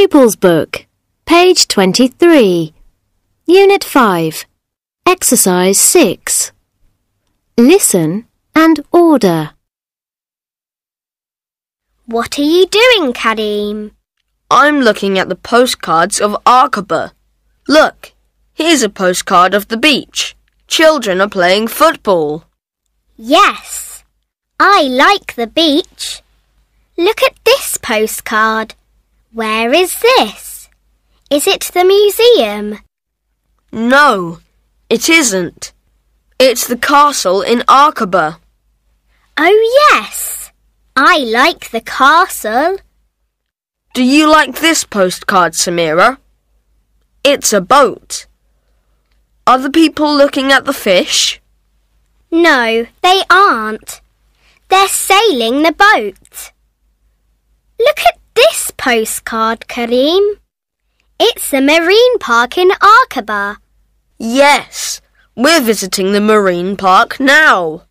Pupil's Book, page 23, Unit 5, Exercise 6. Listen and order. What are you doing, Kadeem? I'm looking at the postcards of Aqaba. Look, here's a postcard of the beach. Children are playing football. Yes, I like the beach. Look at this postcard. Where is this? Is it the museum? No, it isn't. It's the castle in Arkaba. Oh, yes. I like the castle. Do you like this postcard, Samira? It's a boat. Are the people looking at the fish? No, they aren't. They're sailing the boat. Look at this postcard, Kareem? It's the marine park in Aqaba. Yes, we're visiting the marine park now.